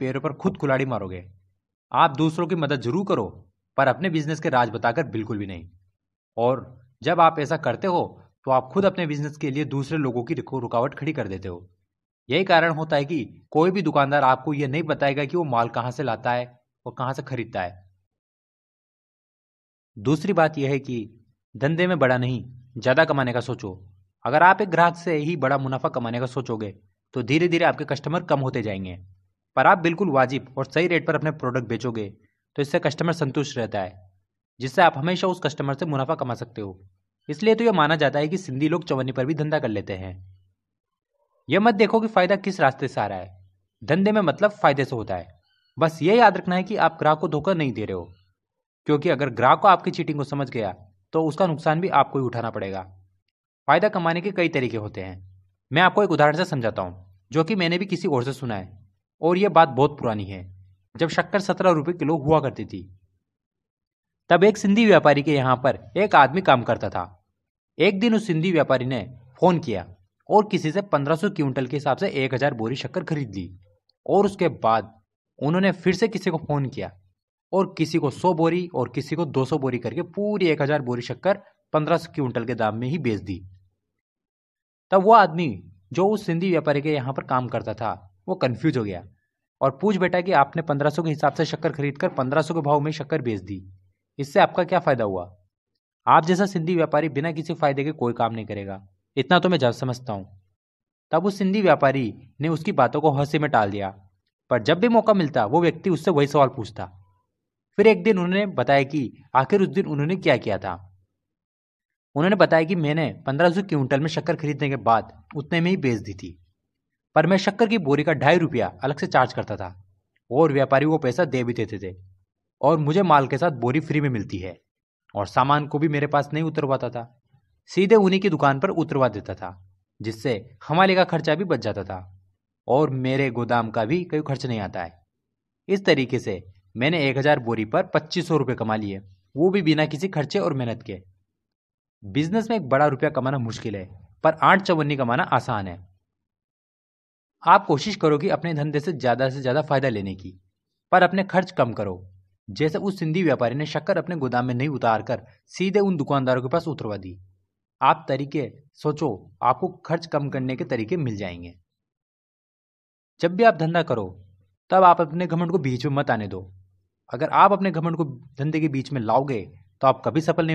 पैरों पर खुद कुलाड़ी मारोगे आप दूसरों की मदद जरूर करो पर अपने बिजनेस के राज बताकर बिल्कुल भी नहीं और जब आप ऐसा करते हो तो आप खुद अपने बिजनेस के लिए दूसरे लोगों की रुकावट खड़ी कर देते हो यही कारण होता है कि कोई भी दुकानदार आपको यह नहीं बताएगा कि वो माल कहाँ से लाता है और कहाँ से खरीदता है दूसरी बात यह है कि धंधे में बड़ा नहीं ज़्यादा कमाने का सोचो अगर आप एक ग्राहक से ही बड़ा मुनाफा कमाने का सोचोगे तो धीरे धीरे आपके कस्टमर कम होते जाएंगे पर आप बिल्कुल वाजिब और सही रेट पर अपने प्रोडक्ट बेचोगे तो इससे कस्टमर संतुष्ट रहता है जिससे आप हमेशा उस कस्टमर से मुनाफा कमा सकते हो इसलिए तो यह माना जाता है कि सिंधी लोग चवन्नी पर भी धंधा कर लेते हैं यह मत देखो कि फ़ायदा किस रास्ते से आ रहा है धंधे में मतलब फ़ायदे से होता है बस ये याद रखना है कि आप ग्राहक को धोखा नहीं दे रहे हो क्योंकि अगर ग्राहक को आपकी चीटिंग को समझ गया तो उसका नुकसान भी आपको ही उठाना पड़ेगा फ़ायदा कमाने के कई तरीके होते हैं मैं आपको एक उदाहरण से समझाता हूँ जो कि मैंने भी किसी और से सुना है और यह बात बहुत पुरानी है जब शक्कर सत्रह रुपये किलो हुआ करती थी तब एक सिंधी व्यापारी के यहां पर एक आदमी काम करता था एक दिन उस सिंधी व्यापारी ने फ़ोन किया और किसी से 1500 क्विंटल के हिसाब से 1000 बोरी शक्कर खरीद ली और उसके बाद उन्होंने फिर से किसी को फ़ोन किया और किसी को 100 बोरी और किसी को 200 बोरी करके पूरी 1000 बोरी शक्कर 1500 क्विंटल के दाम में ही बेच दी तब वो आदमी जो उस सिंधी व्यापारी के यहां पर काम करता था वो कन्फ्यूज हो गया और पूछ बेटा कि आपने पंद्रह सौ के हिसाब से शक्कर खरीद कर पंद्रह सौ के भाव में शक्कर बेच दी इससे आपका क्या फ़ायदा हुआ आप जैसा सिंधी व्यापारी बिना किसी फायदे के कोई काम नहीं करेगा इतना तो मैं जब समझता हूँ तब उस सिंधी व्यापारी ने उसकी बातों को हंसी में टाल दिया पर जब भी मौका मिलता वो व्यक्ति उससे वही सवाल पूछता फिर एक दिन उन्होंने बताया कि आखिर उस दिन उन्होंने क्या किया था उन्होंने बताया कि मैंने पंद्रह सौ क्विंटल में शक्कर खरीदने के बाद उतने में ही बेच दी थी पर मैं शक्कर की बोरी का ढाई रुपया अलग से चार्ज करता था और व्यापारी वो पैसा दे भी देते थे और मुझे माल के साथ बोरी फ्री में मिलती है और सामान को भी मेरे पास नहीं उतरवाता था सीधे उन्हीं की दुकान पर उतरवा देता था जिससे हमारे का खर्चा भी बच जाता था और मेरे गोदाम का भी कोई खर्च नहीं आता है इस तरीके से मैंने एक हज़ार बोरी पर पच्चीस सौ रुपये कमा लिए वो भी बिना किसी खर्चे और मेहनत के बिजनेस में एक बड़ा रुपया कमाना मुश्किल है पर आठ चवन्नी कमाना आसान है आप कोशिश करो कि अपने धंधे से ज़्यादा से ज़्यादा फायदा लेने की पर अपने खर्च कम करो जैसे उस सिंधी व्यापारी ने शक्कर अपने गोदाम में नहीं उतार कर सीधे उन दुकानदारों के पास उतरवा दी आप तरीके सोचो आपको खर्च कम करने के तरीके मिल जाएंगे जब भी आप धंधा करो तब आप अपने घमंड को बीच में मत आने दो अगर आप अपने घमंड को धंधे के बीच में लाओगे तो आप कभी सफल नहीं